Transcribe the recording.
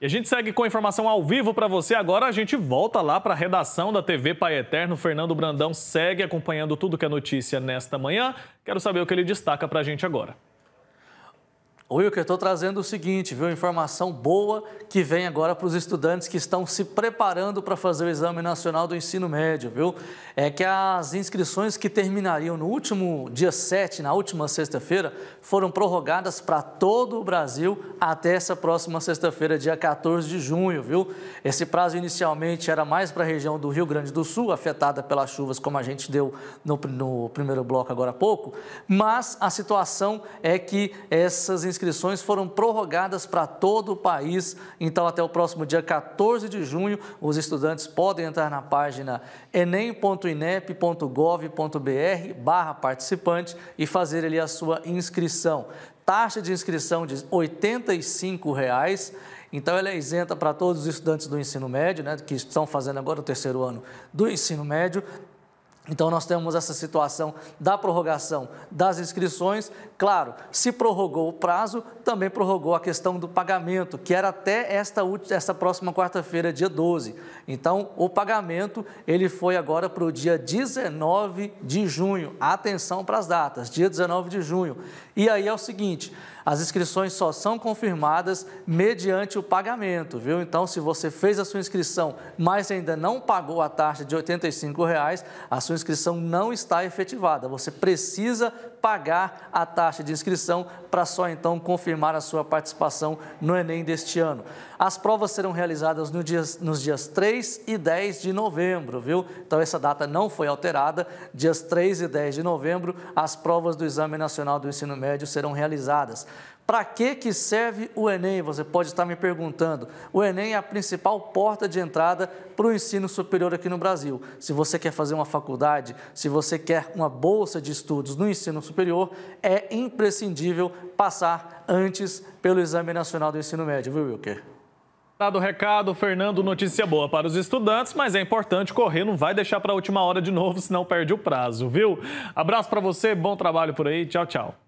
E a gente segue com a informação ao vivo para você. Agora a gente volta lá para a redação da TV Pai Eterno. Fernando Brandão segue acompanhando tudo que é notícia nesta manhã. Quero saber o que ele destaca para a gente agora. Wilker, estou trazendo é o seguinte, viu? Informação boa que vem agora para os estudantes que estão se preparando para fazer o Exame Nacional do Ensino Médio, viu? É que as inscrições que terminariam no último dia 7, na última sexta-feira, foram prorrogadas para todo o Brasil até essa próxima sexta-feira, dia 14 de junho, viu? Esse prazo inicialmente era mais para a região do Rio Grande do Sul, afetada pelas chuvas, como a gente deu no, no primeiro bloco agora há pouco, mas a situação é que essas inscrições inscrições foram prorrogadas para todo o país. Então, até o próximo dia 14 de junho, os estudantes podem entrar na página enem.inep.gov.br barra participante e fazer ali a sua inscrição. Taxa de inscrição de R$ 85,00. Então, ela é isenta para todos os estudantes do ensino médio, né, que estão fazendo agora o terceiro ano do ensino médio, então nós temos essa situação da prorrogação das inscrições. Claro, se prorrogou o prazo, também prorrogou a questão do pagamento, que era até esta, esta próxima quarta-feira, dia 12. Então, o pagamento ele foi agora para o dia 19 de junho. Atenção para as datas, dia 19 de junho. E aí é o seguinte, as inscrições só são confirmadas mediante o pagamento, viu? Então, se você fez a sua inscrição, mas ainda não pagou a taxa de R$ 85,00, a sua inscrição não está efetivada. Você precisa pagar a taxa de inscrição para só então confirmar a sua participação no Enem deste ano. As provas serão realizadas no dias, nos dias 3 e 10 de novembro, viu? Então essa data não foi alterada. Dias 3 e 10 de novembro, as provas do Exame Nacional do Ensino Médio serão realizadas. Para que, que serve o Enem? Você pode estar me perguntando. O Enem é a principal porta de entrada para o ensino superior aqui no Brasil. Se você quer fazer uma faculdade, se você quer uma bolsa de estudos no ensino superior, é imprescindível passar antes pelo Exame Nacional do Ensino Médio, viu, Wilker? Dado o recado, Fernando, notícia boa para os estudantes, mas é importante correr, não vai deixar para a última hora de novo, senão perde o prazo, viu? Abraço para você, bom trabalho por aí, tchau, tchau.